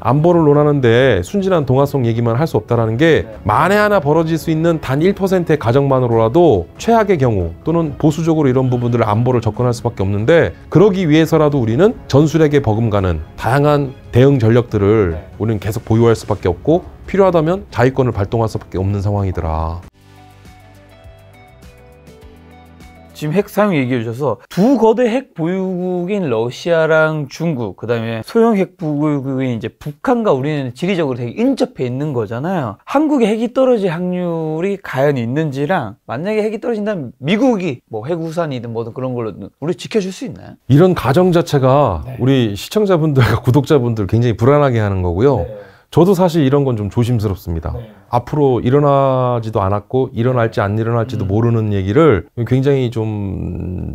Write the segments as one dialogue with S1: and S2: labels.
S1: 안보를 논하는데 순진한 동화속 얘기만 할 수 없다라는 게 네. 만에 하나 벌어질 수 있는 단 1%의 가정만으로라도 최악의 경우 또는 보수적으로 이런 부분들을 안보를 접근할 수밖에 없는데 그러기 위해서라도 우리는 전술에게 버금가는 다양한 대응 전력들을 네. 우리는 계속 보유할 수밖에 없고 필요하다면 자위권을 발동할 수밖에 없는 상황이더라.
S2: 지금 핵 사용 얘기해 주셔서 두 거대 핵 보유국인 러시아랑 중국 그다음에 소형 핵 보유국인 이제 북한과 우리는 지리적으로 되게 인접해 있는 거잖아요. 한국의 핵이 떨어질 확률이 과연 있는지랑 만약에 핵이 떨어진다면 미국이 뭐 핵우산이든 뭐든 그런 걸로 우리 지켜줄 수 있나요?
S1: 이런 가정 자체가 네. 우리 시청자분들과 구독자분들 굉장히 불안하게 하는 거고요. 네. 저도 사실 이런 건 좀 조심스럽습니다. 네. 앞으로 일어나지도 않았고 일어날지 안 일어날지도 음. 모르는 얘기를 굉장히 좀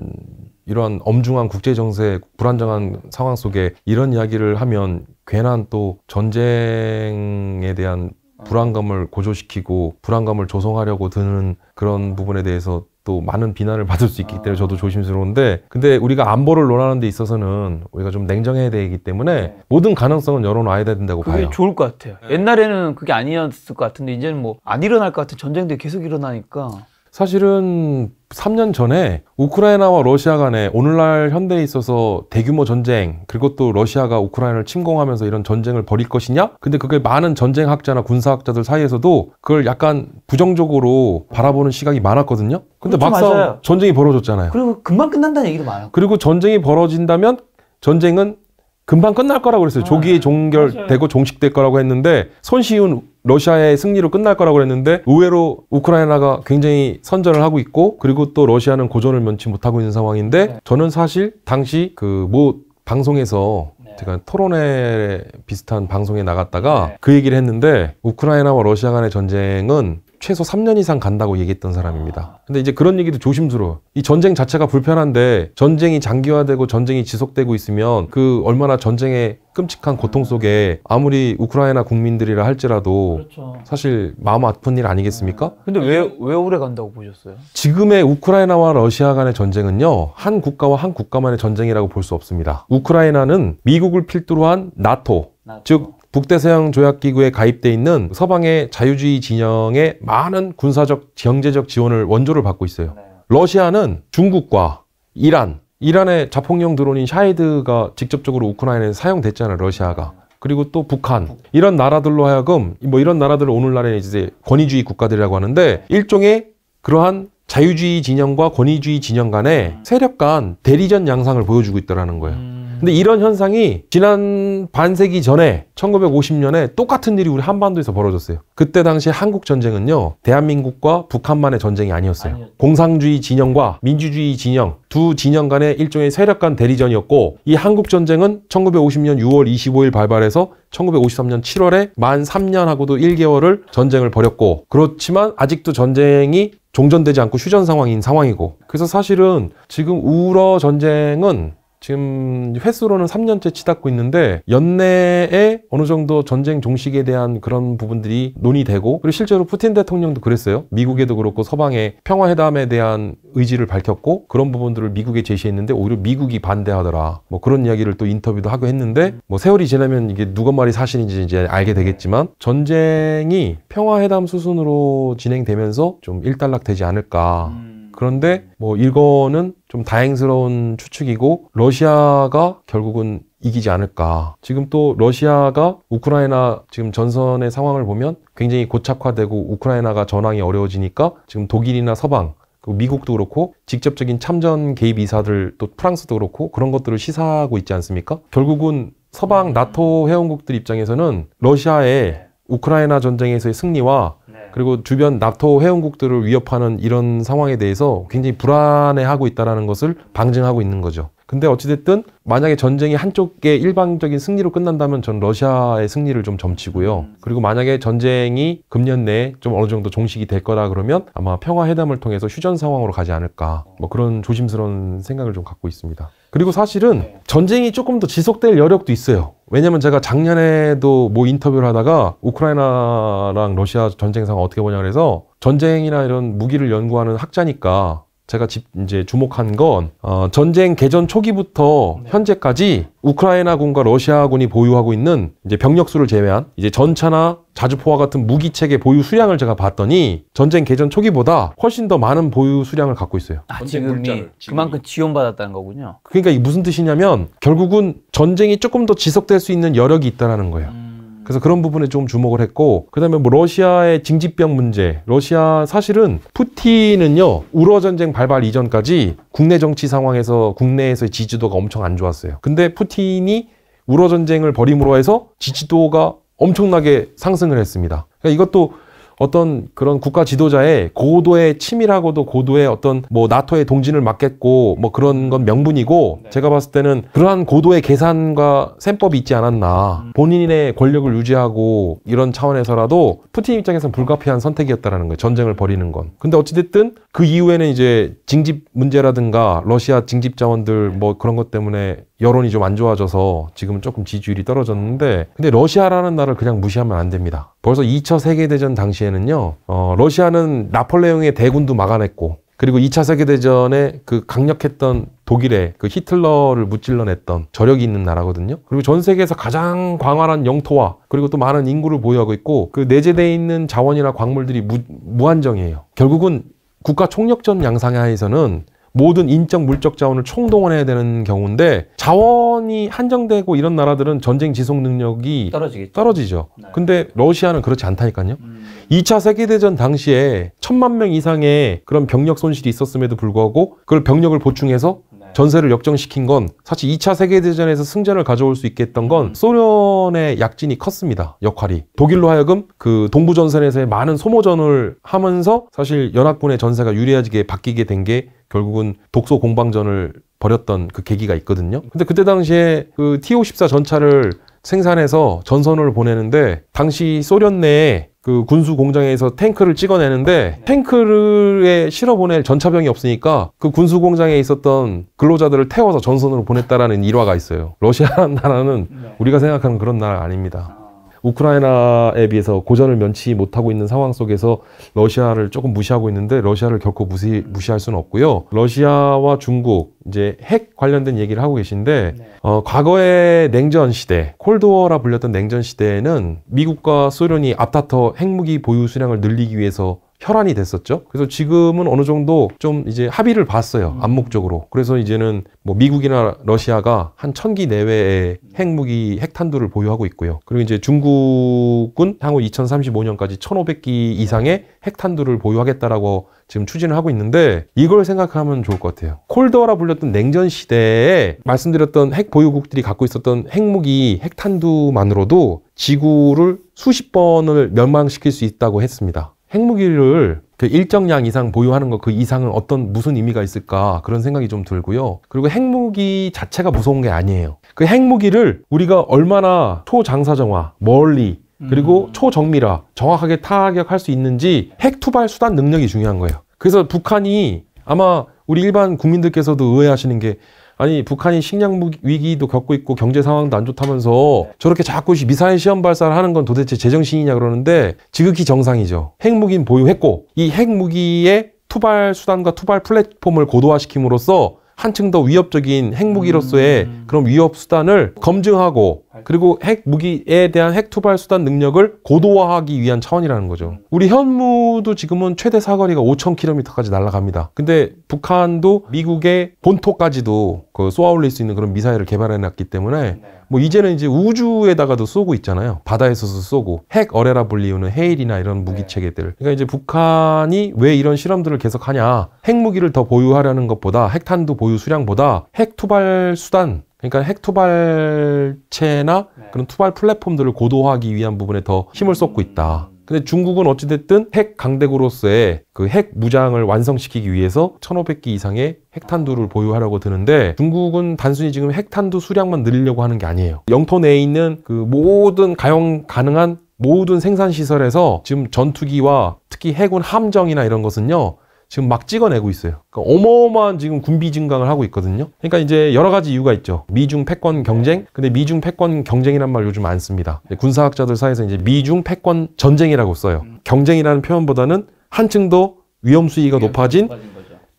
S1: 이러한 엄중한 국제 정세 불안정한 상황 속에 이런 이야기를 하면 괜한 또 전쟁에 대한 아. 불안감을 고조시키고 불안감을 조성하려고 드는 그런 부분에 대해서 또 많은 비난을 받을 수 있기 때문에 아. 저도 조심스러운데 근데 우리가 안보를 논하는 데 있어서는 우리가 좀 냉정해야 되기 때문에 네. 모든 가능성은 열어놔야 된다고 그게 봐요.
S2: 좋을 것 같아요. 네. 옛날에는 그게 아니었을 것 같은데 이제는 뭐 안 일어날 것 같은 전쟁들이 계속 일어나니까
S1: 사실은 3년 전에 우크라이나와 러시아 간에 오늘날 현대에 있어서 대규모 전쟁 그리고 또 러시아가 우크라이나를 침공하면서 이런 전쟁을 벌일 것이냐? 근데 그게 많은 전쟁학자나 군사학자들 사이에서도 그걸 약간 부정적으로 바라보는 시각이 많았거든요. 근데 그렇죠, 막상 맞아요. 전쟁이 벌어졌잖아요.
S2: 그리고 금방 끝난다는 얘기도 많아요.
S1: 그리고 전쟁이 벌어진다면 전쟁은 금방 끝날 거라고 그랬어요. 아, 조기에 종결되고 종식될 거라고 했는데 손쉬운 러시아의 승리로 끝날 거라고 했는데 의외로 우크라이나가 굉장히 선전을 하고 있고 그리고 또 러시아는 고전을 면치 못하고 있는 상황인데 네. 저는 사실 당시 그 뭐 방송에서 네. 제가 토론회 비슷한 방송에 나갔다가 네. 그 얘기를 했는데 우크라이나와 러시아 간의 전쟁은 최소 3년 이상 간다고 얘기했던 사람입니다. 근데 이제 그런 얘기도 조심스러워. 이 전쟁 자체가 불편한데 전쟁이 장기화되고 전쟁이 지속되고 있으면 그 얼마나 전쟁의 끔찍한 고통 속에 아무리 우크라이나 국민들이라 할지라도 그렇죠. 사실 마음 아픈 일 아니겠습니까? 네.
S2: 근데 왜 왜 오래 간다고 보셨어요?
S1: 지금의 우크라이나와 러시아 간의 전쟁은요 한 국가와 한 국가만의 전쟁이라고 볼 수 없습니다. 우크라이나는 미국을 필두로 한 나토, 나토. 즉 북대서양 조약기구에 가입돼 있는 서방의 자유주의 진영의 많은 군사적, 경제적 지원을 원조를 받고 있어요. 네. 러시아는 중국과 이란, 이란의 자폭용 드론인 샤헤드가 직접적으로 우크라이나에 사용됐잖아요, 러시아가. 네. 그리고 또 북한 이런 나라들로 하여금 뭐 이런 나라들을 오늘날에 이제 권위주의 국가들이라고 하는데 일종의 그러한 자유주의 진영과 권위주의 진영 간의 음. 세력 간 대리전 양상을 보여주고 있다라는 거예요. 음. 근데 이런 현상이 지난 반세기 전에 1950년에 똑같은 일이 우리 한반도에서 벌어졌어요. 그때 당시 한국 전쟁은요. 대한민국과 북한만의 전쟁이 아니었어요. 아니요. 공상주의 진영과 민주주의 진영 두 진영 간의 일종의 세력 간 대리전이었고 이 한국 전쟁은 1950년 6월 25일 발발해서 1953년 7월에 만 3년하고도 1개월을 전쟁을 벌였고 그렇지만 아직도 전쟁이 종전되지 않고 휴전 상황인 상황이고 그래서 사실은 지금 우러 전쟁은 지금 횟수로는 3년째 치닫고 있는데 연내에 어느 정도 전쟁 종식에 대한 그런 부분들이 논의되고 그리고 실제로 푸틴 대통령도 그랬어요. 미국에도 그렇고 서방의 평화회담에 대한 의지를 밝혔고 그런 부분들을 미국에 제시했는데 오히려 미국이 반대하더라. 뭐 그런 이야기를 또 인터뷰도 하고 했는데 뭐 세월이 지나면 이게 누가 말이 사실인지 이제 알게 되겠지만 전쟁이 평화회담 수순으로 진행되면서 좀 일단락되지 않을까. 음. 그런데 뭐 이거는 좀 다행스러운 추측이고 러시아가 결국은 이기지 않을까. 지금 또 러시아가 우크라이나 지금 전선의 상황을 보면 굉장히 고착화되고 우크라이나가 전황이 어려워지니까 지금 독일이나 서방 미국도 그렇고 직접적인 참전 개입 이사들 또 프랑스도 그렇고 그런 것들을 시사하고 있지 않습니까? 결국은 서방 나토 회원국들 입장에서는 러시아의 우크라이나 전쟁에서의 승리와 네. 그리고 주변 나토 회원국들을 위협하는 이런 상황에 대해서 굉장히 불안해하고 있다는 것을 방증하고 있는 거죠. 근데 어찌됐든 만약에 전쟁이 한쪽의 일방적인 승리로 끝난다면 전 러시아의 승리를 좀 점치고요. 음. 그리고 만약에 전쟁이 금년 내에 좀 어느 정도 종식이 될 거라 그러면 아마 평화회담을 통해서 휴전 상황으로 가지 않을까 뭐 그런 조심스러운 생각을 좀 갖고 있습니다. 그리고 사실은 네. 전쟁이 조금 더 지속될 여력도 있어요. 왜냐면 제가 작년에도 뭐 인터뷰를 하다가 우크라이나랑 러시아 전쟁 상황 어떻게 보냐 그래서 전쟁이나 이런 무기를 연구하는 학자니까 제가 집 이제 주목한 건 어, 전쟁 개전 초기부터 네. 현재까지 우크라이나군과 러시아군이 보유하고 있는 이제 병력 수를 제외한 이제 전차나 자주포와 같은 무기 체계 보유 수량을 제가 봤더니 전쟁 개전 초기보다 훨씬 더 많은 보유 수량을 갖고 있어요.
S2: 아, 지금이 그만큼 지원받았다는 거군요.
S1: 그러니까 이게 무슨 뜻이냐면 결국은 전쟁이 조금 더 지속될 수 있는 여력이 있다라는 거예요. 음. 그래서 그런 부분에 좀 주목을 했고 그다음에 뭐 러시아의 징집병 문제 러시아 사실은 푸틴은요 우러 전쟁 발발 이전까지 국내 정치 상황에서 국내에서의 지지도가 엄청 안 좋았어요 근데 푸틴이 우러 전쟁을 벌임으로 해서 지지도가 엄청나게 상승을 했습니다 그러니까 이것도 어떤 그런 국가 지도자의 고도의 치밀하고도 고도의 어떤 뭐 나토의 동진을 막겠고 뭐 그런 건 명분이고 네. 제가 봤을 때는 그러한 고도의 계산과 셈법이 있지 않았나 음. 본인의 권력을 유지하고 이런 차원에서라도 푸틴 입장에선 불가피한 선택이었다라는 거예요 전쟁을 벌이는 건 근데 어찌됐든 그 이후에는 이제 징집 문제라든가 러시아 징집 자원들 뭐 그런 것 때문에 여론이 좀 안 좋아져서 지금은 조금 지지율이 떨어졌는데 근데 러시아라는 나라를 그냥 무시하면 안 됩니다. 벌써 2차 세계대전 당시에는요. 어, 러시아는 나폴레옹의 대군도 막아냈고 그리고 2차 세계대전에 그 강력했던 독일의 그 히틀러를 무찔러냈던 저력이 있는 나라거든요. 그리고 전 세계에서 가장 광활한 영토와 그리고 또 많은 인구를 보유하고 있고 그내재되어 있는 자원이나 광물들이 무, 무한정이에요. 결국은 국가 총력전 양상하에서는 모든 인적 물적 자원을 총동원해야 되는 경우인데 자원이 한정되고 이런 나라들은 전쟁 지속 능력이 떨어지겠죠. 떨어지죠. 네. 근데 러시아는 그렇지 않다니까요. 음. 2차 세계대전 당시에 천만 명 이상의 그런 병력 손실이 있었음에도 불구하고 그걸 병력을 보충해서 전세를 역전시킨 건 사실 2차 세계대전에서 승전을 가져올 수 있게 했던 건 소련의 약진이 컸습니다. 역할이. 독일로 하여금 그 동부전선에서의 많은 소모전을 하면서 사실 연합군의 전세가 유리하게 바뀌게 된 게 결국은 독소 공방전을 벌였던 그 계기가 있거든요. 근데 그때 당시에 그 T-54 전차를 생산해서 전선을 보내는데 당시 소련 내에 그 군수 공장에서 탱크를 찍어내는데 아, 네. 탱크에 실어보낼 전차병이 없으니까 그 군수 공장에 있었던 근로자들을 태워서 전선으로 보냈다라는 일화가 있어요. 러시아라는 나라는 네. 우리가 생각하는 그런 나라 아닙니다. 아. 우크라이나에 비해서 고전을 면치 못하고 있는 상황 속에서 러시아를 조금 무시하고 있는데 러시아를 결코 무시, 무시할 수는 없고요. 러시아와 중국 이제 핵 관련된 얘기를 하고 계신데 네. 어, 과거의 냉전 시대, 콜드워라 불렸던 냉전 시대에는 미국과 소련이 앞다퉈 핵무기 보유 수량을 늘리기 위해서 혈안이 됐었죠. 그래서 지금은 어느 정도 좀 이제 합의를 봤어요. 음. 암묵적으로 그래서 이제는 뭐 미국이나 러시아가 한 천기 내외의 핵무기 핵탄두를 보유하고 있고요. 그리고 이제 중국은 향후 2035년까지 1,500기 이상의 핵탄두를 보유하겠다라고 지금 추진을 하고 있는데 이걸 생각하면 좋을 것 같아요. 콜드워라 불렸던 냉전 시대에 말씀드렸던 핵 보유국들이 갖고 있었던 핵무기 핵탄두만으로도 지구를 수십 번을 멸망시킬 수 있다고 했습니다. 핵무기를 그 일정량 이상 보유하는 것 그 이상은 어떤 무슨 의미가 있을까 그런 생각이 좀 들고요. 그리고 핵무기 자체가 무서운 게 아니에요. 그 핵무기를 우리가 얼마나 초장사정화, 멀리 그리고 음. 초정밀화 정확하게 타격할 수 있는지 핵 투발 수단 능력이 중요한 거예요. 그래서 북한이 아마 우리 일반 국민들께서도 의아하시는게 아니 북한이 식량 위기도 겪고 있고 경제 상황도 안 좋다면서 저렇게 자꾸 미사일 시험 발사를 하는 건 도대체 제정신이냐 그러는데 지극히 정상이죠. 핵무기는 보유했고 이 핵무기의 투발 수단과 투발 플랫폼을 고도화시킴으로써 한층 더 위협적인 핵무기로서의 음. 그런 위협 수단을 검증하고 그리고 핵무기에 대한 핵투발 수단 능력을 고도화하기 위한 차원이라는 거죠. 우리 현무도 지금은 최대 사거리가 5,000km까지 날아갑니다. 근데 북한도 미국의 본토까지도 그 쏘아올릴 수 있는 그런 미사일을 개발해놨기 때문에 네. 뭐 이제는 이제 우주에다가도 쏘고 있잖아요. 바다에서도 쏘고 핵 어뢰라 불리우는 헤일이나 이런 네. 무기 체계들. 그러니까 이제 북한이 왜 이런 실험들을 계속하냐? 핵무기를 더 보유하려는 것보다 핵탄두 보유 수량보다 핵 투발 수단 그러니까 핵 투발체나 네. 그런 투발 플랫폼들을 고도화하기 위한 부분에 더 힘을 쏟고 있다. 음. 근데 중국은 어찌됐든 핵 강대국으로서의 그 핵 무장을 완성시키기 위해서 1500기 이상의 핵탄두를 보유하려고 드는데 중국은 단순히 지금 핵탄두 수량만 늘리려고 하는 게 아니에요. 영토 내에 있는 그 모든 가용 가능한 모든 생산시설에서 지금 전투기와 특히 해군 함정이나 이런 것은요 지금 막 찍어내고 있어요. 그러니까 어마어마한 지금 군비 증강을 하고 있거든요. 그러니까 이제 여러 가지 이유가 있죠. 미중 패권 경쟁. 근데 미중 패권 경쟁이란 말 요즘 안 씁니다. 군사학자들 사이에서 이제 미중 패권 전쟁이라고 써요. 음. 경쟁이라는 표현보다는 한층 더 위험 수위가 높아진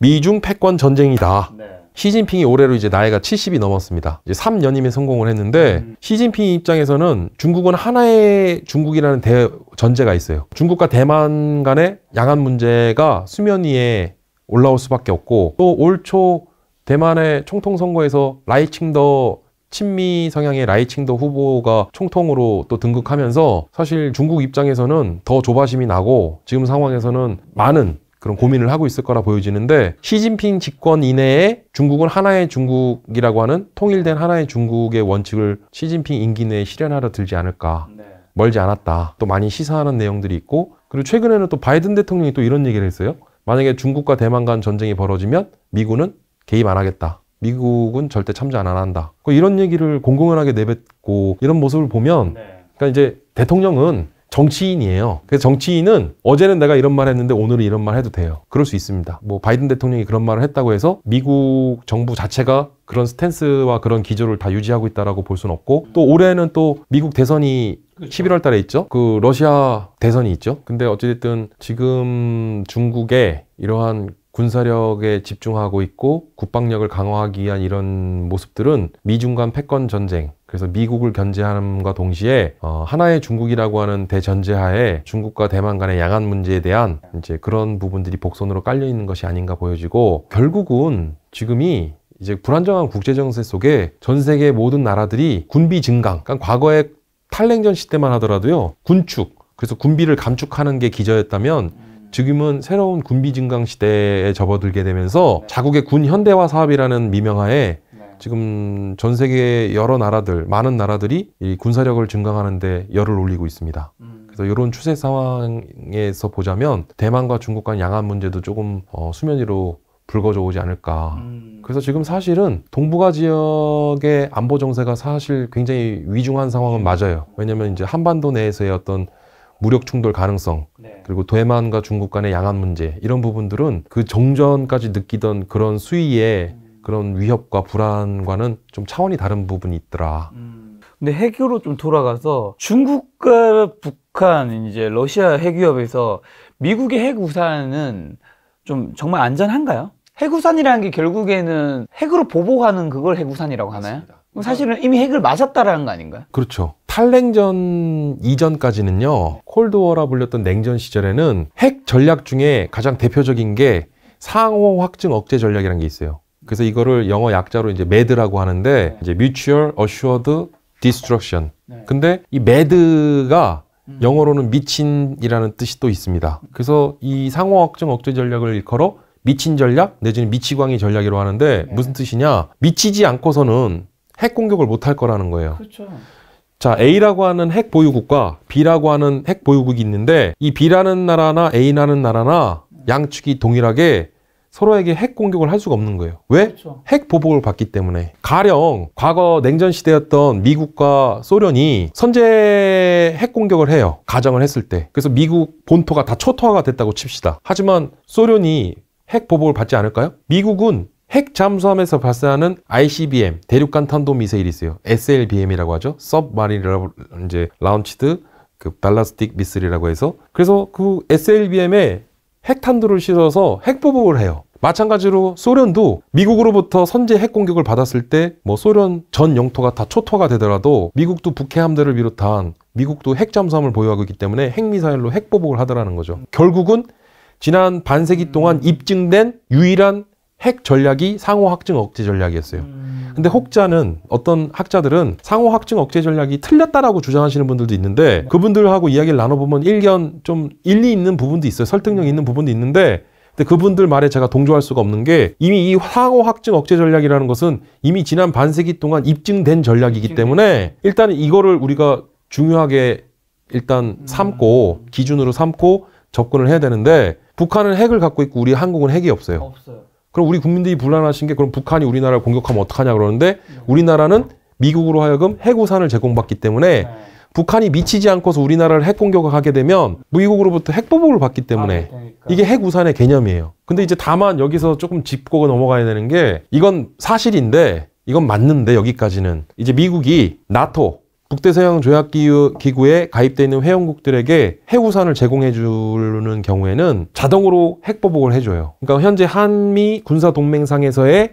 S1: 미중 패권 전쟁이다. 네. 시진핑이 올해로 이제 나이가 70이 넘었습니다. 이제 3년임에 성공을 했는데 음. 시진핑 입장에서는 중국은 하나의 중국이라는 대 전제가 있어요. 중국과 대만 간의 양안 문제가 수면 위에 올라올 수밖에 없고 또 올 초 대만의 총통 선거에서 라이칭더 친미 성향의 라이칭더 후보가 총통으로 또 등극하면서 사실 중국 입장에서는 더 조바심이 나고 지금 상황에서는 많은 그런 고민을 하고 있을 거라 보여지는데 시진핑 집권 이내에 중국은 하나의 중국이라고 하는 통일된 하나의 중국의 원칙을 시진핑 임기 내에 실현하러 들지 않을까 네. 멀지 않았다 또 많이 시사하는 내용들이 있고 그리고 최근에는 또 바이든 대통령이 또 이런 얘기를 했어요 만약에 중국과 대만 간 전쟁이 벌어지면 미군은 개입 안 하겠다 미국은 절대 참전 안 한다 그 이런 얘기를 공공연하게 내뱉고 이런 모습을 보면 네. 그러니까 이제 대통령은 정치인이에요. 그래서 정치인은 어제는 내가 이런 말 했는데 오늘은 이런 말 해도 돼요. 그럴 수 있습니다. 뭐 바이든 대통령이 그런 말을 했다고 해서 미국 정부 자체가 그런 스탠스와 그런 기조를 다 유지하고 있다라고 볼 수는 없고 또 올해는 또 미국 대선이 그렇죠. 11월 달에 있죠. 그 러시아 대선이 있죠. 근데 어찌됐든 지금 중국의 이러한 군사력에 집중하고 있고 국방력을 강화하기 위한 이런 모습들은 미중 간 패권 전쟁 그래서 미국을 견제함과 동시에 어, 하나의 중국이라고 하는 대전제하에 중국과 대만 간의 양안 문제에 대한 이제 그런 부분들이 복선으로 깔려 있는 것이 아닌가 보여지고 결국은 지금이 이제 불안정한 국제 정세 속에 전 세계 모든 나라들이 군비 증강, 그러니까 과거의 탈냉전 시대만 하더라도요 군축, 그래서 군비를 감축하는 게 기저였다면 지금은 새로운 군비 증강 시대에 접어들게 되면서 자국의 군 현대화 사업이라는 미명하에 지금 전 세계 여러 나라들, 많은 나라들이 이 군사력을 증강하는데 열을 올리고 있습니다. 음. 그래서 이런 추세 상황에서 보자면 대만과 중국 간 양안 문제도 조금 어, 수면 위로 불거져 오지 않을까. 음. 그래서 지금 사실은 동북아 지역의 안보 정세가 사실 굉장히 위중한 상황은 맞아요. 왜냐면 이제 한반도 내에서의 어떤 무력 충돌 가능성 네. 그리고 대만과 중국 간의 양안 문제 이런 부분들은 그 정전까지 느끼던 그런 수위에 음. 그런 위협과 불안과는 좀 차원이 다른 부분이 있더라. 음.
S2: 근데 핵으로좀 돌아가서 중국과 북한 이제 러시아 핵위협에서 미국의 핵우산은 좀 정말 안전한가요? 핵우산이라는 게 결국에는 핵으로 보복하는 그걸 핵우산이라고 하나요? 사실은 이미 핵을 맞았다라는 거 아닌가요? 그렇죠. 탈냉전
S1: 이전까지는요, 콜드워라 불렸던 냉전 시절에는 핵 전략 중에 가장 대표적인 게 상호 확증 억제 전략이라는 게 있어요. 그래서 이거를 영어 약자로 이제 매드라고 하는데 네. 이제 mutual assured destruction. 네. 근데 이 매드가 음. 영어로는 미친이라는 뜻이 또 있습니다. 그래서 이 상호 확정 억제 전략을 일컬어 미친 전략 내지는 미치광이 전략이라고 하는데 네. 무슨 뜻이냐? 미치지 않고서는 핵 공격을 못 할 거라는 거예요. 그렇죠. 자, A라고 하는 핵 보유국과 B라고 하는 핵 보유국이 있는데 이 B라는 나라나 A라는 나라나 네. 양측이 동일하게 서로에게 핵 공격을 할 수가 없는 거예요. 왜? 그렇죠. 핵 보복을 받기 때문에. 가령 과거 냉전 시대였던 미국과 소련이 선제 핵 공격을 해요. 가정을 했을 때. 그래서 미국 본토가 다 초토화가 됐다고 칩시다. 하지만 소련이 핵 보복을 받지 않을까요? 미국은 핵 잠수함에서 발사하는 ICBM 대륙간 탄도 미사일이 있어요. SLBM이라고 하죠. Submarine 이제 라운치드 그 발라스틱 미스리라고 해서 그래서 그 SLBM에 핵탄두를 실어서 핵보복을 해요. 마찬가지로 소련도 미국으로부터 선제 핵 공격을 받았을 때 뭐 소련 전 영토가 다 초토화가 되더라도 미국도 북해 함대를 비롯한 미국도 핵 잠수함을 보유하고 있기 때문에 핵 미사일로 핵 보복을 하더라는 거죠. 결국은 지난 반세기 동안 입증된 유일한 핵 전략이 상호 확증 억제 전략이었어요. 음. 근데 혹자는 어떤 학자들은 상호 확증 억제 전략이 틀렸다라고 주장하시는 분들도 있는데 네. 그분들하고 이야기를 나눠보면 일견 좀 일리 있는 부분도 있어요. 설득력 있는 부분도 있는데 근데 그분들 말에 제가 동조할 수가 없는 게 이미 이 상호 확증 억제 전략이라는 것은 이미 지난 반세기 동안 입증된 전략이기 때문에 일단 이거를 우리가 중요하게 일단 음. 삼고 기준으로 삼고 접근을 해야 되는데 북한은 핵을 갖고 있고 우리 한국은 핵이 없어요. 없어요. 그럼 우리 국민들이 불안하신 게 그럼 북한이 우리나라를 공격하면 어떡하냐 그러는데 우리나라는 미국으로 하여금 핵우산을 제공받기 때문에 네. 북한이 미치지 않고서 우리나라를 핵 공격을 하게 되면 미국으로부터 핵보복을 받기 때문에 아, 이게 핵우산의 개념이에요. 근데 이제 다만 여기서 조금 짚고 넘어가야 되는 게 이건 사실인데 이건 맞는데 여기까지는 이제 미국이 나토 국대서양 조약기구에 가입되어 있는 회원국들에게 해우산을 제공해 주는 경우에는 자동으로 핵보복을 해줘요. 그러니까 현재 한미 군사동맹상에서의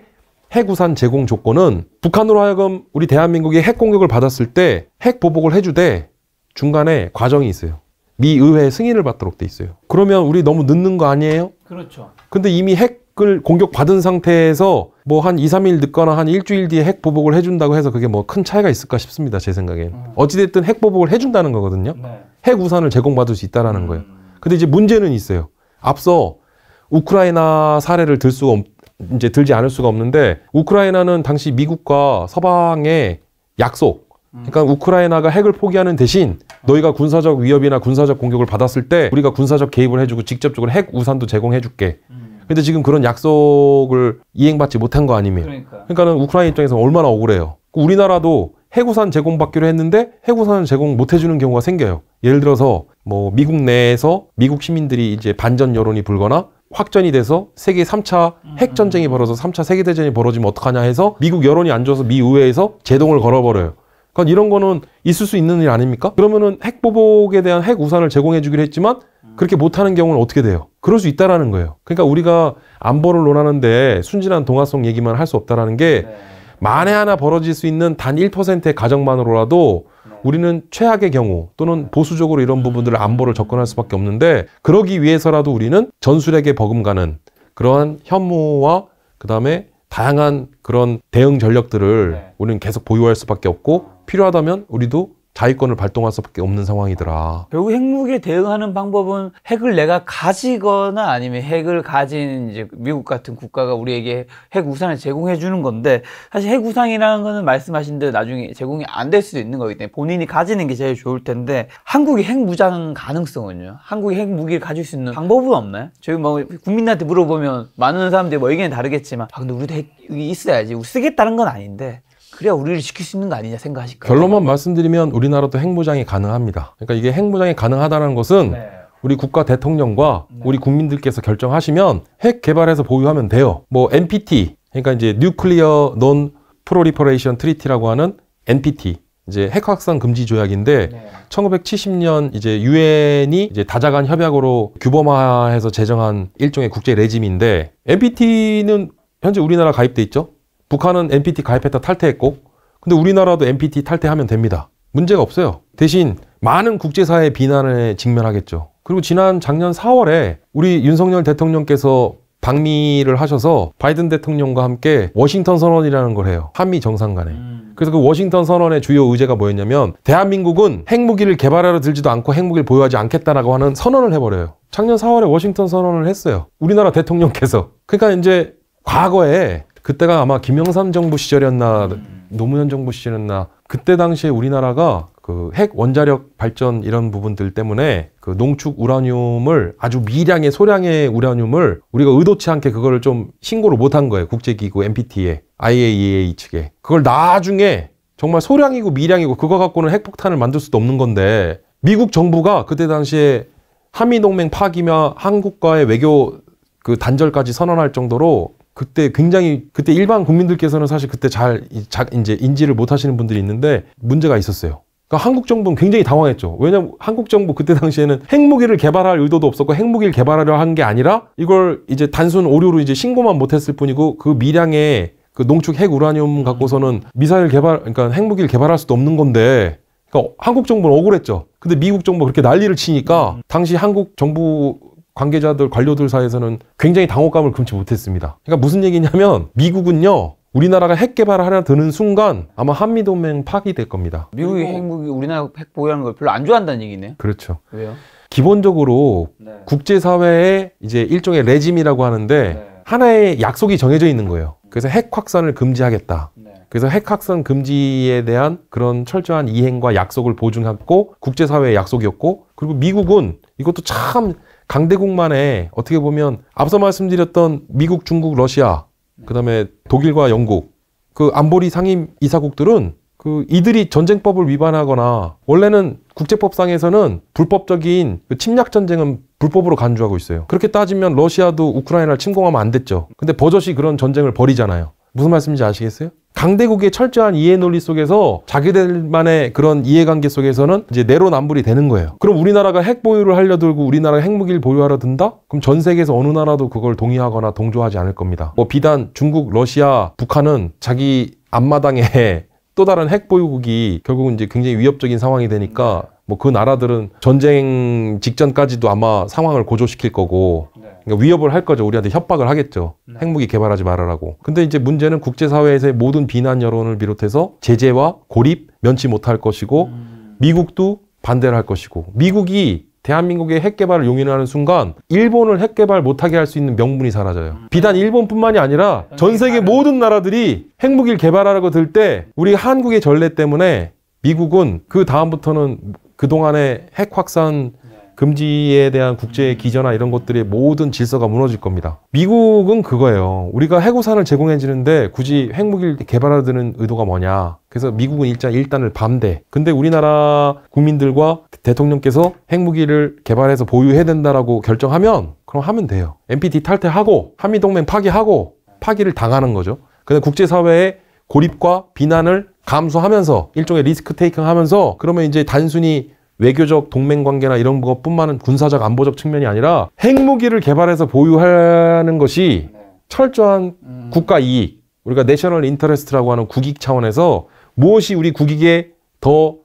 S1: 핵우산 제공 조건은 북한으로 하여금 우리 대한민국이 핵공격을 받았을 때 핵보복을 해주되 중간에 과정이 있어요. 미 의회 의 승인을 받도록 돼 있어요. 그러면 우리 너무 늦는 거 아니에요? 그렇죠. 근데 이미 핵 핵을 공격받은 상태에서 뭐 한 2, 3일 늦거나 한 일주일 뒤에 핵 보복을 해준다고 해서 그게 뭐 큰 차이가 있을까 싶습니다. 제 생각엔. 음. 어찌됐든 핵 보복을 해준다는 거거든요. 네. 핵 우산을 제공받을 수 있다라는 음. 거예요. 근데 이제 문제는 있어요. 앞서 우크라이나 사례를 들 수가 없, 이제 들지 않을 수가 없는데 우크라이나는 당시 미국과 서방의 약속 음. 그러니까 우크라이나가 핵을 포기하는 대신 너희가 군사적 위협이나 군사적 공격을 받았을 때 우리가 군사적 개입을 해주고 직접적으로 핵 우산도 제공해줄게 근데 지금 그런 약속을 이행받지 못한 거 아니면 그러니까. 그러니까는 우크라이나 입장에서 얼마나 억울해요. 그 우리나라도 해구산 제공받기로 했는데 해구산을 제공 못 해주는 경우가 생겨요. 예를 들어서 뭐 미국 내에서 미국 시민들이 이제 반전 여론이 불거나 확전이 돼서 세계 3차 음. 핵 전쟁이 벌어서 3차 세계 대전이 벌어지면 어떡하냐 해서 미국 여론이 안 좋아서 미 의회에서 제동을 걸어버려요. 그러니까 이런 거는 있을 수 있는 일 아닙니까? 그러면은 핵 보복에 대한 핵 우산을 제공해 주기로 했지만 그렇게 못하는 경우는 어떻게 돼요? 그럴 수 있다라는 거예요. 그러니까 우리가 안보를 논하는데 순진한 동화성 얘기만 할 수 없다라는 게 네. 만에 하나 벌어질 수 있는 단 1%의 가정만으로라도 네. 우리는 최악의 경우 또는 보수적으로 이런 부분들을 안보를 접근할 수밖에 없는데 그러기 위해서라도 우리는 전술에게 버금가는 그러한 현무와 그다음에 다양한 그런 대응 전력들을 네. 우리는 계속 보유할 수밖에 없고 필요하다면 우리도 자위권을 발동할 수밖에 없는 상황이더라.
S2: 결국 핵무기에 대응하는 방법은 핵을 내가 가지거나 아니면 핵을 가진 이제 미국 같은 국가가 우리에게 핵 우산을 제공해 주는 건데 사실 핵 우산이라는 거는 말씀하신 대로 나중에 제공이 안 될 수도 있는 거기 때문에 본인이 가지는 게 제일 좋을 텐데 한국이 핵 무장 가능성은요? 한국이 핵 무기를 가질 수 있는 방법은 없나요? 저희 뭐 국민한테 물어보면 많은 사람들이 뭐 의견이 다르겠지만 아 근데 우리도 핵이 있어야지 쓰겠다는 건 아닌데 그래야 우리를 지킬 수 있는 거 아니냐 생각하실까요?
S1: 결론만 말씀드리면 우리나라도 핵무장이 가능합니다. 그러니까 이게 핵무장이 가능하다는 것은 네. 우리 국가 대통령과 네. 우리 국민들께서 결정하시면 핵 개발해서 보유하면 돼요. 뭐 NPT 그러니까 이제 뉴클리어 논 프로리퍼레이션 트리티라고 하는 NPT 이제 핵 확산 금지 조약인데 네. 1970년 이제 유엔이 이제 다자간 협약으로 규범화해서 제정한 일종의 국제 레짐인데 NPT는 현재 우리나라 가입돼 있죠. 북한은 NPT 가입했다 탈퇴했고 근데 우리나라도 NPT 탈퇴하면 됩니다. 문제가 없어요. 대신 많은 국제사회의 비난을 직면하겠죠. 그리고 지난 작년 4월에 우리 윤석열 대통령께서 방미를 하셔서 바이든 대통령과 함께 워싱턴 선언이라는 걸 해요. 한미 정상 간에. 음. 그래서 그 워싱턴 선언의 주요 의제가 뭐였냐면 대한민국은 핵무기를 개발하러 들지도 않고 핵무기를 보유하지 않겠다라고 하는 선언을 해버려요. 작년 4월에 워싱턴 선언을 했어요. 우리나라 대통령께서. 그러니까 이제 과거에 그때가 아마 김영삼 정부 시절이었나 음. 노무현 정부 시절이었나 그때 당시에 우리나라가 그 핵 원자력 발전 이런 부분들 때문에 그 농축 우라늄을 아주 미량의 소량의 우라늄을 우리가 의도치 않게 그거를 좀 신고를 못 한 거예요 국제기구 NPT에 IAEA 측에 그걸 나중에 정말 소량이고 미량이고 그거 갖고는 핵폭탄을 만들 수도 없는 건데 미국 정부가 그때 당시에 한미동맹 파기며 한국과의 외교 그 단절까지 선언할 정도로 그때 굉장히 그때 일반 국민들께서는 사실 그때 잘 이제 인지를 못 하시는 분들이 있는데 문제가 있었어요. 그러니까 한국 정부는 굉장히 당황했죠. 왜냐면 한국 정부 그때 당시에는 핵무기를 개발할 의도도 없었고 핵무기를 개발하려 한 게 아니라 이걸 이제 단순 오류로 이제 신고만 못했을 뿐이고 그 미량의 그 농축 핵 우라늄 갖고서는 미사일 개발 그러니까 핵무기를 개발할 수도 없는 건데 그러니까 한국 정부는 억울했죠. 근데 미국 정부가 그렇게 난리를 치니까 당시 한국 정부 관계자들, 관료들 사이에서는 굉장히 당혹감을 금치 못했습니다. 그러니까 무슨 얘기냐면 미국은요. 우리나라가 핵 개발을 하려 드는 순간 아마 한미동맹 파기될 겁니다.
S2: 미국이 핵무기 우리나라 핵 보유하는 걸 별로 안 좋아한다는 얘기네. 그렇죠. 왜요?
S1: 기본적으로 네. 국제사회의 이제 일종의 레짐이라고 하는데 네. 하나의 약속이 정해져 있는 거예요. 그래서 핵 확산을 금지하겠다. 네. 그래서 핵 확산 금지에 대한 그런 철저한 이행과 약속을 보증하고 국제사회의 약속이었고 그리고 미국은 이것도 참 강대국만의 어떻게 보면 앞서 말씀드렸던 미국, 중국, 러시아, 그다음에 독일과 영국 그 안보리 상임 이사국들은 그 이들이 전쟁법을 위반하거나 원래는 국제법상에서는 불법적인 그 침략 전쟁은 불법으로 간주하고 있어요. 그렇게 따지면 러시아도 우크라이나를 침공하면 안 됐죠. 근데 버젓이 그런 전쟁을 벌이잖아요. 무슨 말씀인지 아시겠어요? 강대국의 철저한 이해 논리 속에서 자기들만의 그런 이해관계 속에서는 이제 내로남불이 되는 거예요. 그럼 우리나라가 핵 보유를 하려 들고 우리나라 핵무기를 보유하려 든다? 그럼 전 세계에서 어느 나라도 그걸 동의하거나 동조하지 않을 겁니다. 뭐 비단 중국, 러시아, 북한은 자기 앞마당에 또 다른 핵 보유국이 결국은 이제 굉장히 위협적인 상황이 되니까 뭐 그 나라들은 전쟁 직전까지도 아마 상황을 고조시킬 거고 그러니까 위협을 할 거죠. 우리한테 협박을 하겠죠. 네. 핵무기 개발하지 말아라고. 근데 이제 문제는 국제사회에서의 모든 비난 여론을 비롯해서 제재와 고립 면치 못할 것이고 음. 미국도 반대를 할 것이고 미국이 대한민국의 핵 개발을 용인하는 순간 일본을 핵 개발 못하게 할 수 있는 명분이 사라져요. 음. 비단 일본뿐만이 아니라 네. 전 세계 다른... 네. 모든 나라들이 핵무기를 개발하라고 들 때 우리 한국의 전례 때문에 미국은 그 다음부터는 그동안의 핵 확산 금지에 대한 국제 음. 기저나 이런 것들의 모든 질서가 무너질 겁니다. 미국은 그거예요. 우리가 해고산을 제공해주는데 굳이 음. 핵무기를 개발하려는 의도가 뭐냐. 그래서 미국은 일단 일단을 반대. 근데 우리나라 국민들과 대통령께서 핵무기를 개발해서 보유해야 된다라고 결정하면 그럼 하면 돼요. NPT 탈퇴하고 한미동맹 파기하고 파기를 당하는 거죠. 근데 국제사회의 고립과 비난을 감수하면서 일종의 리스크 테이킹 하면서 그러면 이제 단순히 외교적 동맹 관계나 이런 것뿐만은 군사적 안보적 측면이 아니라 핵무기를 개발해서 보유하는 것이 철저한 음. 국가 이익 우리가 내셔널 인터레스트라고 하는 국익 차원에서 무엇이 우리 국익에 더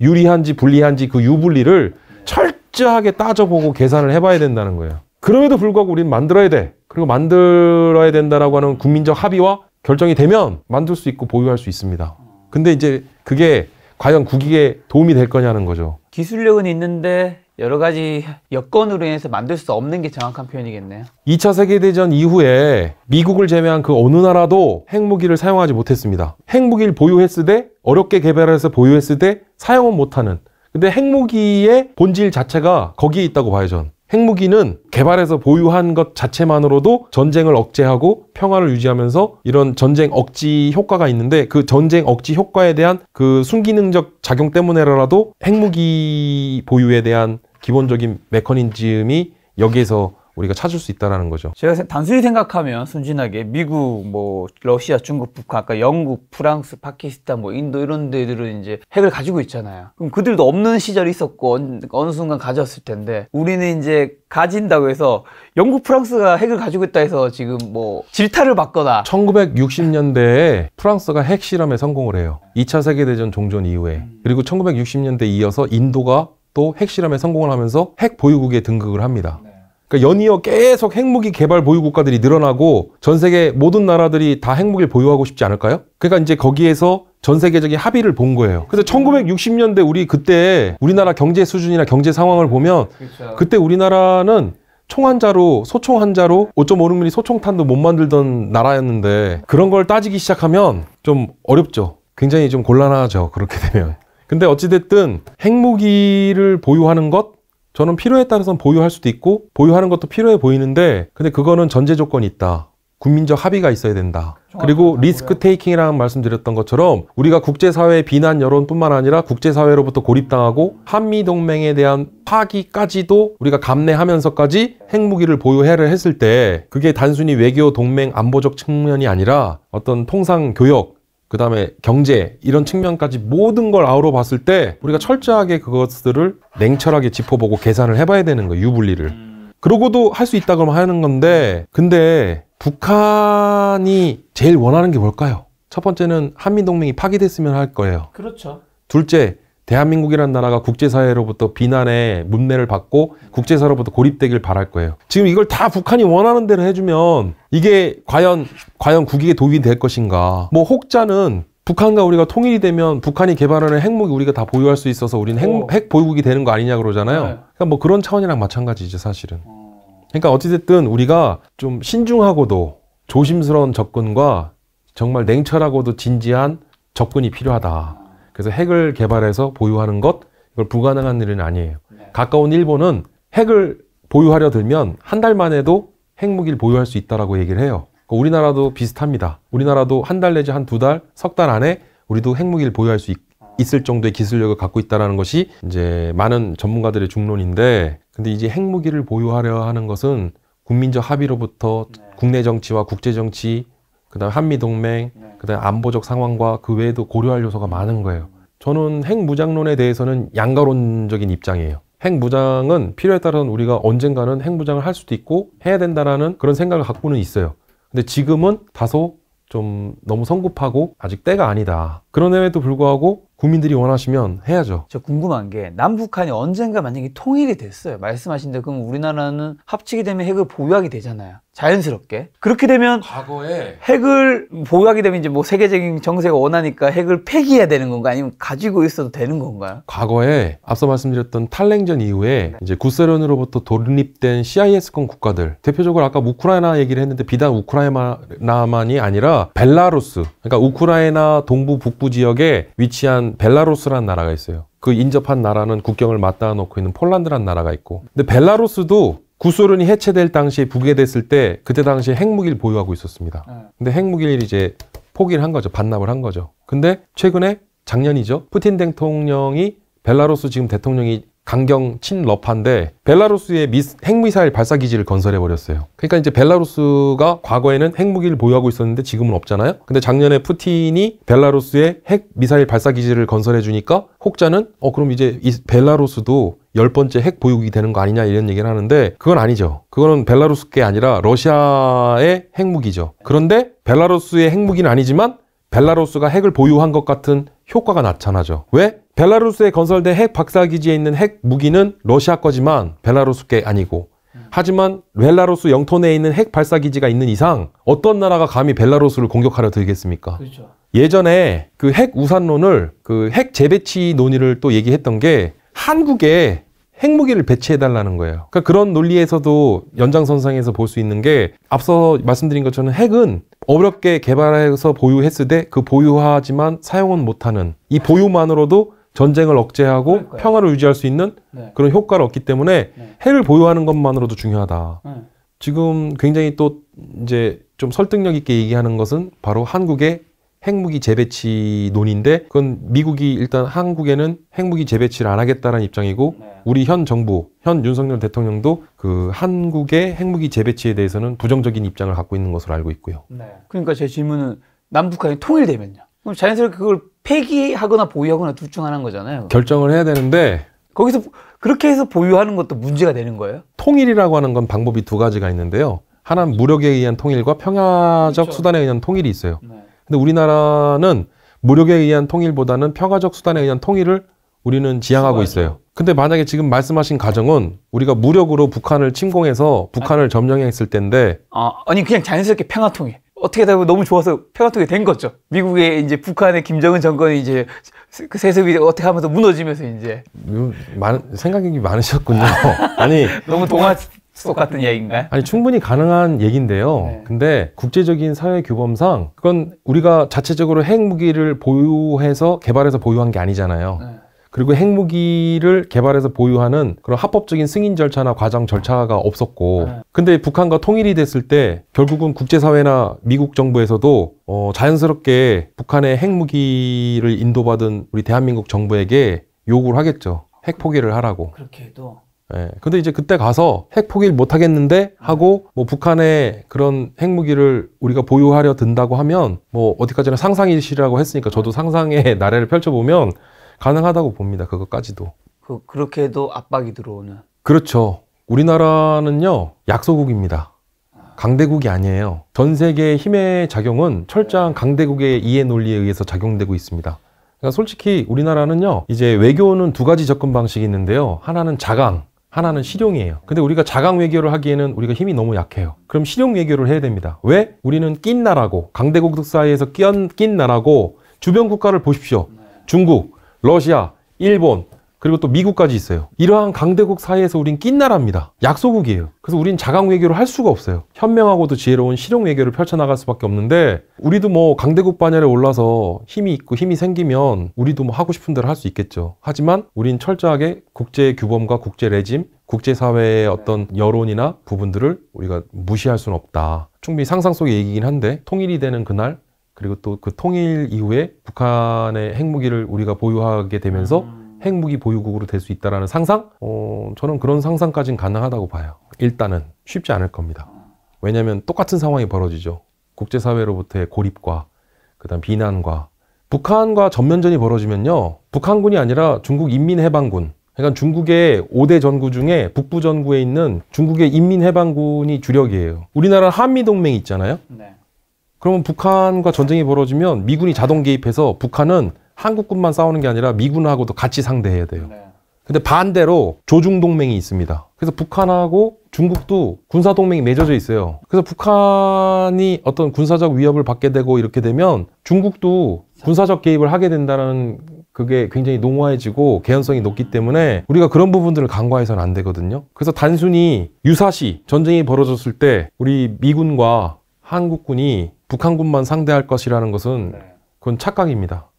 S1: 유리한지 불리한지 그 유불리를 네. 철저하게 따져보고 계산을 해봐야 된다는 거예요. 그럼에도 불구하고 우리는 만들어야 돼. 그리고 만들어야 된다라고 하는 국민적 합의와 결정이 되면 만들 수 있고 보유할 수 있습니다. 어. 근데 이제 그게 과연 국익에 도움이 될 거냐는 거죠.
S2: 기술력은 있는데 여러 가지 여건으로 인해서 만들 수 없는 게 정확한 표현이겠네요.
S1: 2차 세계대전 이후에 미국을 제외한 그 어느 나라도 핵무기를 사용하지 못했습니다. 핵무기를 보유했을 때 어렵게 개발해서 보유했을 때 사용은 못하는 근데 핵무기의 본질 자체가 거기에 있다고 봐요 전 핵무기는 개발해서 보유한 것 자체만으로도 전쟁을 억제하고 평화를 유지하면서 이런 전쟁 억지 효과가 있는데 그 전쟁 억지 효과에 대한 그 순기능적 작용 때문에라도 핵무기 보유에 대한 기본적인 메커니즘이 여기에서 우리가 찾을 수 있다라는 거죠.
S2: 제가 단순히 생각하면 순진하게 미국, 뭐 러시아, 중국, 북한, 아까 영국, 프랑스, 파키스탄, 뭐 인도 이런 데들은 이제 핵을 가지고 있잖아요. 그럼 그들도 없는 시절이 있었고 어느 순간 가졌을 텐데 우리는 이제 가진다고 해서 영국, 프랑스가 핵을 가지고 있다 해서 지금 뭐 질타를 받거나
S1: 1960년대에 프랑스가 핵 실험에 성공을 해요. 2차 세계대전 종전 이후에 음. 그리고 1960년대 이어서 인도가 또 핵실험에 성공을 하면서 핵 보유국에 등극을 합니다. 네. 그러니까 연이어 계속 핵무기 개발 보유 국가들이 늘어나고 전 세계 모든 나라들이 다 핵무기를 보유하고 싶지 않을까요? 그러니까 이제 거기에서 전 세계적인 합의를 본 거예요. 그래서 1960년대 우리 그때 우리나라 경제 수준이나 경제 상황을 보면 그렇죠. 그때 우리나라는 총 환자로 소총 환자로 5.5mm 소총탄도 못 만들던 나라였는데 그런 걸 따지기 시작하면 좀 어렵죠. 굉장히 좀 곤란하죠. 그렇게 되면. 근데 어찌됐든 핵무기를 보유하는 것 저는 필요에 따라서는 보유할 수도 있고 보유하는 것도 필요해 보이는데 근데 그거는 전제 조건이 있다. 국민적 합의가 있어야 된다. 그리고 리스크 테이킹이라는 말씀드렸던 것처럼 우리가 국제사회의 비난 여론뿐만 아니라 국제사회로부터 고립당하고 한미동맹에 대한 파기까지도 우리가 감내하면서까지 핵무기를 보유해를 했을 때 그게 단순히 외교 동맹 안보적 측면이 아니라 어떤 통상 교역 그 다음에 경제 이런 측면까지 모든 걸 아우러 봤을 때 우리가 철저하게 그것들을 냉철하게 짚어보고 계산을 해봐야 되는 거예요 유불리를 그러고도 할 수 있다 그러면 하는 건데 근데 북한이 제일 원하는 게 뭘까요? 첫 번째는 한미동맹이 파기됐으면 할 거예요 그렇죠 둘째 대한민국이라는 나라가 국제사회로부터 비난의 문매를 받고 국제사로부터 회 고립되길 바랄 거예요. 지금 이걸 다 북한이 원하는 대로 해주면 이게 과연 과연 국익에 도움이 될 것인가? 뭐 혹자는 북한과 우리가 통일이 되면 북한이 개발하는 핵무기 우리가 다 보유할 수 있어서 우리는 핵, 어. 핵 보유국이 되는 거 아니냐 그러잖아요. 네. 그러니까 뭐 그런 차원이랑 마찬가지죠 사실은. 어. 그러니까 어찌됐든 우리가 좀 신중하고도 조심스러운 접근과 정말 냉철하고도 진지한 접근이 필요하다. 그래서 핵을 개발해서 보유하는 것 이걸 불가능한 일은 아니에요. 네. 가까운 일본은 핵을 보유하려 들면 한 달 만에도 핵무기를 보유할 수 있다라고 얘기를 해요. 그러니까 우리나라도 비슷합니다. 우리나라도 한 달 내지 한 두 달, 석 달 안에 우리도 핵무기를 보유할 수 있, 있을 정도의 기술력을 갖고 있다는 라 것이 이제 많은 전문가들의 중론인데 근데 이제 핵무기를 보유하려 하는 것은 국민적 합의로부터 네. 국내 정치와 국제 정치 그다음 한미 동맹, 네. 그다음 안보적 상황과 그 외에도 고려할 요소가 많은 거예요. 저는 핵무장론에 대해서는 양가론적인 입장이에요. 핵무장은 필요에 따라서는 우리가 언젠가는 핵무장을 할 수도 있고 해야 된다라는 그런 생각을 갖고는 있어요. 근데 지금은 다소 좀 너무 성급하고 아직 때가 아니다.
S2: 그런 데에도 불구하고 국민들이 원하시면 해야죠. 저 궁금한 게 남북한이 언젠가 만약에 통일이 됐어요. 말씀하신 대로 그럼 우리나라는 합치게 되면 핵을 보유하게 되잖아요. 자연스럽게. 그렇게 되면 과거에 핵을 보유하게 되면 이제 뭐 세계적인 정세가 원하니까 핵을 폐기해야 되는 건가 아니면 가지고 있어도 되는 건가요?
S1: 과거에 앞서 말씀드렸던 탈냉전 이후에 네. 이제 구세련으로부터 독립된 CIS권 국가들 대표적으로 아까 우크라이나 얘기를 했는데 비단 우크라이나만이 아니라 벨라루스 그러니까 우크라이나 동부 북부 지역에 위치한 벨라루스라는 나라가 있어요. 그 인접한 나라는 국경을 맞닿아 놓고 있는 폴란드라는 나라가 있고 근데 벨라루스도 구소련이 해체될 당시에 붕괴됐을 때 그때 당시에 핵무기를 보유하고 있었습니다. 네. 근데 핵무기를 이제 포기를 한 거죠. 반납을 한 거죠. 근데 최근에 작년이죠. 푸틴 대통령이 벨라루스 지금 대통령이 강경 친러파인데 벨라루스의 미스, 핵미사일 발사 기지를 건설해 버렸어요. 그러니까 이제 벨라루스가 과거에는 핵무기를 보유하고 있었는데 지금은 없잖아요. 근데 작년에 푸틴이 벨라루스의 핵미사일 발사 기지를 건설해 주니까 혹자는 어 그럼 이제 이 벨라루스도 열 번째 핵 보유국이 되는 거 아니냐 이런 얘기를 하는데 그건 아니죠. 그거는 벨라루스 게 아니라 러시아의 핵무기죠. 그런데 벨라루스의 핵무기는 아니지만 벨라루스가 핵을 보유한 것 같은 효과가 나타나죠. 왜? 벨라루스에 건설된 핵 박사기지에 있는 핵 무기는 러시아 거지만 벨라루스 게 아니고 하지만 벨라루스 영토 내에 있는 핵 발사 기지가 있는 이상 어떤 나라가 감히 벨라루스를 공격하려 들겠습니까? 그렇죠. 예전에 그 핵 우산론을 그 핵 재배치 논의를 또 얘기했던 게 한국에 핵무기를 배치해달라는 거예요. 그러니까 그런 논리에서도 연장선상에서 볼 수 있는 게 앞서 말씀드린 것처럼 핵은 어렵게 개발해서 보유했을 때 그 보유하지만 사용은 못하는 이 네. 보유만으로도 전쟁을 억제하고 그럴까요? 평화를 유지할 수 있는 네. 그런 효과를 얻기 때문에 네. 핵을 보유하는 것만으로도 중요하다. 네. 지금 굉장히 또 이제 좀 설득력 있게 얘기하는 것은 바로 한국의 핵무기 재배치 논인데 그건 미국이 일단 한국에는 핵무기 재배치를 안 하겠다는 입장이고 네. 우리 현 정부, 현 윤석열 대통령도 그 한국의 핵무기 재배치에 대해서는 부정적인 입장을 갖고 있는 것으로 알고 있고요.
S2: 네. 그러니까 제 질문은 남북한이 통일되면요. 그럼 자연스럽게 그걸 폐기하거나 보유하거나 둘 중 하나인 거잖아요.
S1: 결정을 해야 되는데 거기서 그렇게
S2: 해서 보유하는 것도 문제가 되는 거예요?
S1: 통일이라고 하는 건 방법이 두 가지가 있는데요. 하나는 무력에 의한 통일과 평화적 그렇죠. 수단에 의한 통일이 있어요. 네. 근데 우리나라는 무력에 의한 통일보다는 평화적 수단에 의한 통일을 우리는 지향하고 있어요. 근데 만약에 지금 말씀하신 가정은 우리가 무력으로 북한을 침공해서 북한을 아니, 점령했을 때데
S2: 아, 아니 그냥 자연스럽게 평화 통일. 어떻게 되고 너무 좋아서 평화 통일이 된 거죠. 미국의 이제 북한의 김정은 정권이 이제 그 세습이 어떻게 하면서 무너지면서 이제
S1: 음, 많은 생각이 많으셨군요.
S2: 아니 너무 동화 똑같은 얘기인가요?
S1: 아니 충분히 가능한 얘기인데요. 네. 근데 국제적인 사회 규범상 그건 우리가 자체적으로 핵무기를 보유해서 개발해서 보유한 게 아니잖아요. 네. 그리고 핵무기를 개발해서 보유하는 그런 합법적인 승인 절차나 과정 절차가 없었고 네. 근데 북한과 통일이 됐을 때 결국은 국제사회나 미국 정부에서도 어, 자연스럽게 북한의 핵무기를 인도받은 우리 대한민국 정부에게 요구를 하겠죠 핵 포기를 하라고 그렇게 해도 예. 근데 이제 그때 가서 핵 포기를 못 하겠는데 하고 뭐 북한의 그런 핵무기를 우리가 보유하려 든다고 하면 뭐 어디까지나 상상이시라고 했으니까 저도 상상의 나래를 펼쳐보면 가능하다고 봅니다. 그것까지도.
S2: 그, 그렇게 해도 압박이 들어오는.
S1: 그렇죠. 우리나라는요, 약소국입니다. 강대국이 아니에요. 전 세계의 힘의 작용은 철저한 네. 강대국의 이해 논리에 의해서 작용되고 있습니다. 그러니까 솔직히 우리나라는요, 이제 외교는 두 가지 접근 방식이 있는데요. 하나는 자강, 하나는 실용이에요. 근데 우리가 자강 외교를 하기에는 우리가 힘이 너무 약해요. 그럼 실용 외교를 해야 됩니다. 왜? 우리는 낀 나라고 강대국 사이에서 낀, 낀 나라고 주변 국가를 보십시오. 중국, 러시아, 일본, 그리고 또 미국까지 있어요. 이러한 강대국 사이에서 우린 낀 나라입니다. 약소국이에요. 그래서 우린 자강 외교를 할 수가 없어요. 현명하고도 지혜로운 실용 외교를 펼쳐나갈 수밖에 없는데 우리도 뭐 강대국 반열에 올라서 힘이 있고 힘이 생기면 우리도 뭐 하고 싶은 대로 할 수 있겠죠. 하지만 우린 철저하게 국제 규범과 국제 레짐, 국제사회의 네. 어떤 여론이나 부분들을 우리가 무시할 수는 없다. 충분히 상상 속의 얘기긴 한데 통일이 되는 그날 그리고 또 그 통일 이후에 북한의 핵무기를 우리가 보유하게 되면서 음. 핵무기 보유국으로 될 수 있다라는 상상? 어, 저는 그런 상상까진 가능하다고 봐요. 일단은 쉽지 않을 겁니다. 왜냐하면 똑같은 상황이 벌어지죠. 국제사회로부터의 고립과 그다음 비난과 북한과 전면전이 벌어지면요. 북한군이 아니라 중국 인민해방군. 그러니까 중국의 5대 전구 중에 북부 전구에 있는 중국의 인민해방군이 주력이에요. 우리나라 한미동맹 있잖아요. 네. 그러면 북한과 전쟁이 벌어지면 미군이 자동 개입해서 북한은 한국군만 싸우는 게 아니라 미군하고도 같이 상대해야 돼요. 네. 근데 반대로 조중 동맹이 있습니다. 그래서 북한하고 중국도 군사 동맹이 맺어져 있어요. 그래서 북한이 어떤 군사적 위협을 받게 되고 이렇게 되면 중국도 군사적 개입을 하게 된다는 그게 굉장히 농화해지고 개연성이 높기 때문에 우리가 그런 부분들을 간과해서는 안 되거든요. 그래서 단순히 유사시 전쟁이 벌어졌을 때 우리 미군과 한국군이 북한군만 상대할 것이라는 것은 네. 그건 착각입니다.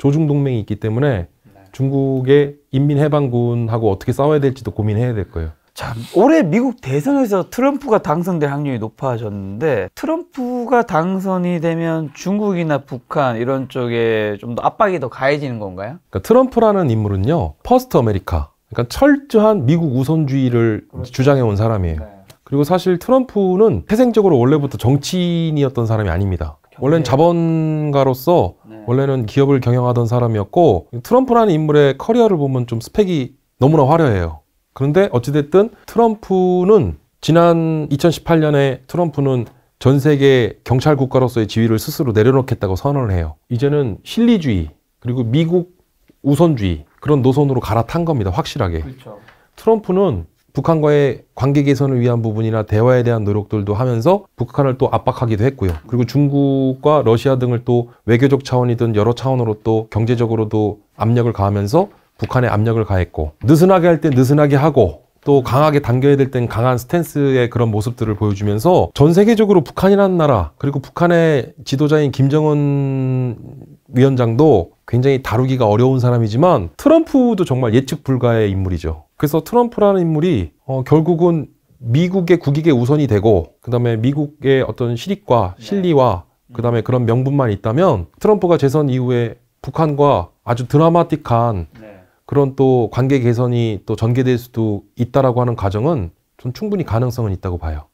S1: 조중 동맹이 있기 때문에 네. 중국의 인민해방군하고 어떻게 싸워야 될지도 고민해야 될 거예요.
S2: 참 올해 미국 대선에서 트럼프가 당선될 확률이 높아졌는데 트럼프가 당선이 되면 중국이나 북한 이런 쪽에 좀 더 압박이 더 가해지는 건가요?
S1: 그러니까 트럼프라는 인물은요 퍼스트 아메리카 그러니까 철저한 미국 우선주의를 그렇죠. 주장해 온 사람이에요. 네. 그리고 사실 트럼프는 태생적으로 원래부터 정치인이었던 사람이 아닙니다. 원래는 네. 자본가로서 네. 원래는 기업을 경영하던 사람이었고 트럼프라는 인물의 커리어를 보면 좀 스펙이 너무나 화려해요. 그런데 어찌됐든 트럼프는 지난 2018년에 트럼프는 전 세계 경찰 국가로서의 지위를 스스로 내려놓겠다고 선언을 해요. 이제는 실리주의 그리고 미국 우선주의 그런 노선으로 갈아탄 겁니다. 확실하게. 그렇죠. 트럼프는 북한과의 관계 개선을 위한 부분이나 대화에 대한 노력들도 하면서 북한을 또 압박하기도 했고요. 그리고 중국과 러시아 등을 또 외교적 차원이든 여러 차원으로 또 경제적으로도 압력을 가하면서 북한에 압력을 가했고 느슨하게 할 땐 느슨하게 하고 또 강하게 당겨야 될 땐 강한 스탠스의 그런 모습들을 보여주면서 전 세계적으로 북한이라는 나라 그리고 북한의 지도자인 김정은 위원장도 굉장히 다루기가 어려운 사람이지만 트럼프도 정말 예측 불가의 인물이죠. 그래서 트럼프라는 인물이 어, 결국은 미국의 국익의 우선이 되고 그다음에 미국의 어떤 실익과 네. 실리와 네. 그다음에 그런 명분만 있다면 트럼프가 재선 이후에 북한과 아주 드라마틱한 네. 그런 또 관계 개선이 또 전개될 수도 있다라고 하는 가정은 좀 충분히 가능성은 있다고 봐요.